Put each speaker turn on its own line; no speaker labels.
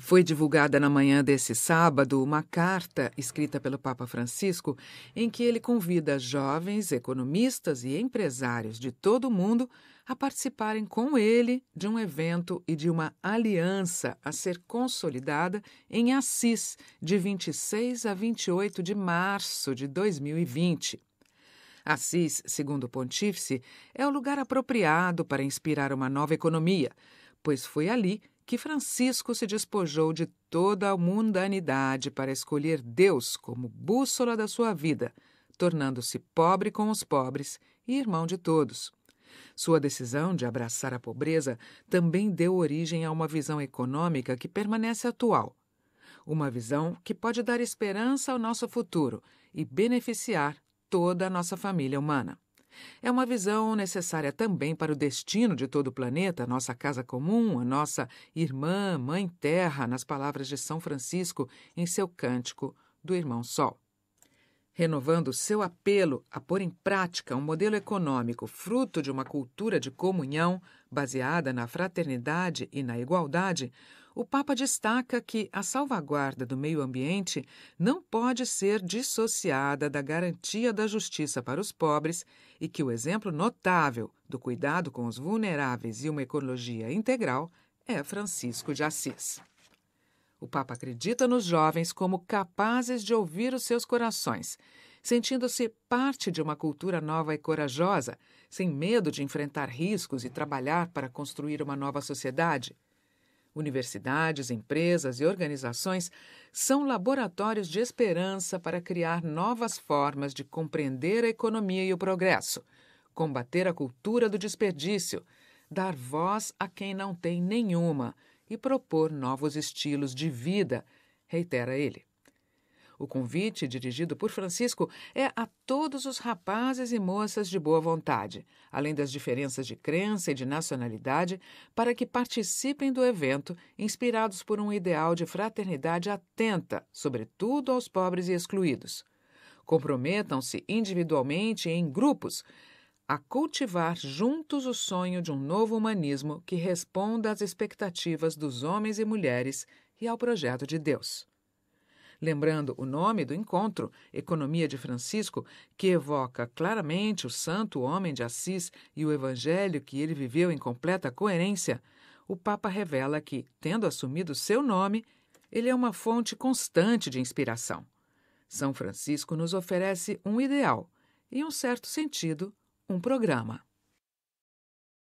Foi divulgada na manhã desse sábado uma carta escrita pelo Papa Francisco em que ele convida jovens economistas e empresários de todo o mundo a participarem com ele de um evento e de uma aliança a ser consolidada em Assis, de 26 a 28 de março de 2020. Assis, segundo o pontífice, é o lugar apropriado para inspirar uma nova economia, pois foi ali que Francisco se despojou de toda a mundanidade para escolher Deus como bússola da sua vida, tornando-se pobre com os pobres e irmão de todos. Sua decisão de abraçar a pobreza também deu origem a uma visão econômica que permanece atual. Uma visão que pode dar esperança ao nosso futuro e beneficiar toda a nossa família humana. É uma visão necessária também para o destino de todo o planeta, nossa casa comum, a nossa irmã, mãe terra, nas palavras de São Francisco em seu cântico do Irmão Sol. Renovando seu apelo a pôr em prática um modelo econômico fruto de uma cultura de comunhão baseada na fraternidade e na igualdade, o Papa destaca que a salvaguarda do meio ambiente não pode ser dissociada da garantia da justiça para os pobres e que o exemplo notável do cuidado com os vulneráveis e uma ecologia integral é Francisco de Assis. O Papa acredita nos jovens como capazes de ouvir os seus corações, sentindo-se parte de uma cultura nova e corajosa, sem medo de enfrentar riscos e trabalhar para construir uma nova sociedade. Universidades, empresas e organizações são laboratórios de esperança para criar novas formas de compreender a economia e o progresso, combater a cultura do desperdício, dar voz a quem não tem nenhuma e propor novos estilos de vida, reitera ele. O convite, dirigido por Francisco, é a todos os rapazes e moças de boa vontade, além das diferenças de crença e de nacionalidade, para que participem do evento, inspirados por um ideal de fraternidade atenta, sobretudo aos pobres e excluídos. Comprometam-se individualmente e em grupos a cultivar juntos o sonho de um novo humanismo que responda às expectativas dos homens e mulheres e ao projeto de Deus lembrando o nome do encontro, Economia de Francisco, que evoca claramente o santo homem de Assis e o evangelho que ele viveu em completa coerência, o Papa revela que, tendo assumido seu nome, ele é uma fonte constante de inspiração. São Francisco nos oferece um ideal e, em um certo sentido, um programa.